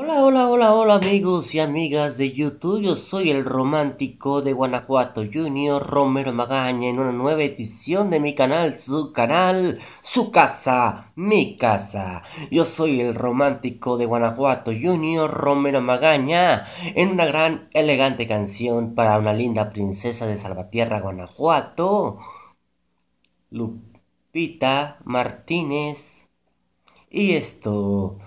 Hola, hola, hola, hola amigos y amigas de YouTube, yo soy el romántico de Guanajuato Junior Romero Magaña en una nueva edición de mi canal, su canal, su casa, mi casa. Yo soy el romántico de Guanajuato Junior Romero Magaña en una gran, elegante canción para una linda princesa de Salvatierra, Guanajuato, Lupita Martínez. Y esto...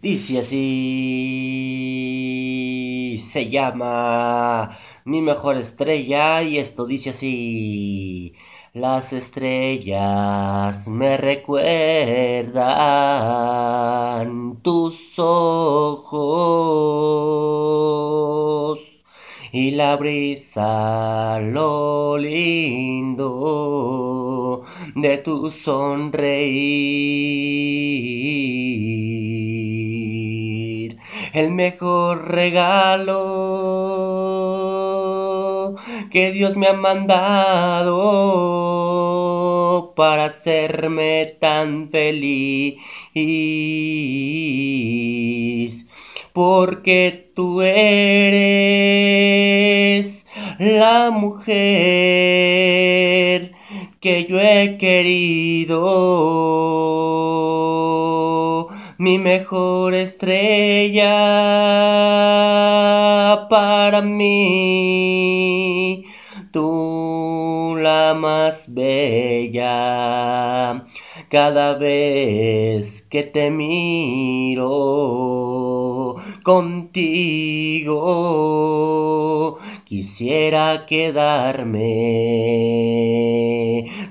Dice así. Se llama Mi mejor estrella y esto dice así. Las estrellas me recuerdan tus ojos y la brisa lo lindo de tu sonreír. El mejor regalo que Dios me ha mandado para hacerme tan feliz. Porque tú eres la mujer que yo he querido. Mi mejor estrella para mí, tú la más bella, cada vez que te miro contigo, quisiera quedarme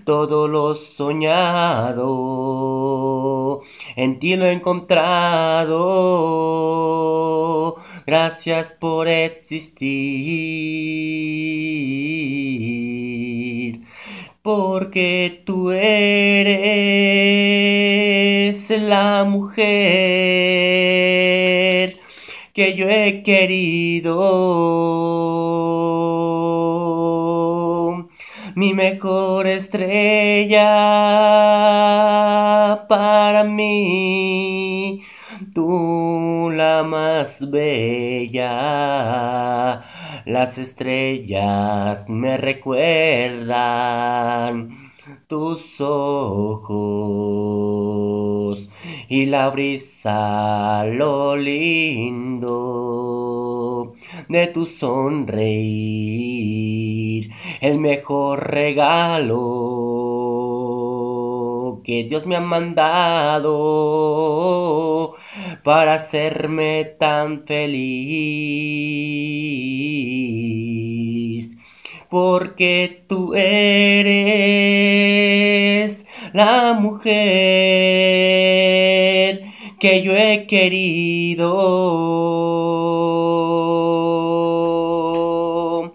todo lo soñado, en ti lo he encontrado. Gracias por existir, porque tú eres la mujer que yo he querido mi mejor estrella para mí, tú la más bella. Las estrellas me recuerdan tus ojos y la brisa lo lindo de tu sonreír, el mejor regalo que Dios me ha mandado para hacerme tan feliz. Porque tú eres la mujer que yo he querido.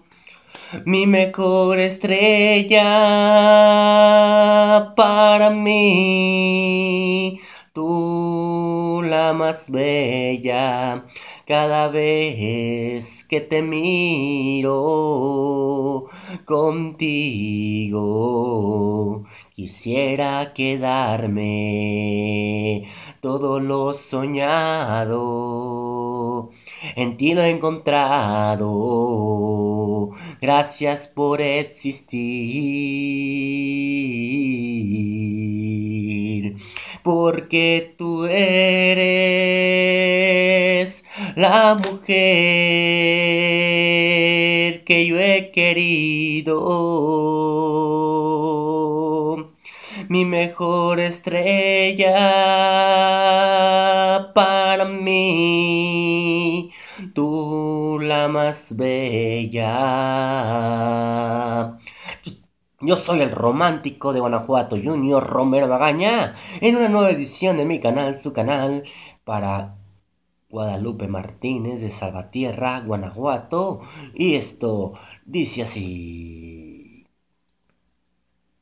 Mi mejor estrella para mí, tú la más bella, cada vez que te miro contigo Quisiera quedarme todo lo soñado, en ti lo he encontrado, gracias por existir, porque tú eres la mujer que yo he querido mi mejor estrella para mí, tú la más bella. Yo soy el romántico de Guanajuato Junior Romero Magaña en una nueva edición de mi canal, su canal, para Guadalupe Martínez de Salvatierra, Guanajuato. Y esto dice así.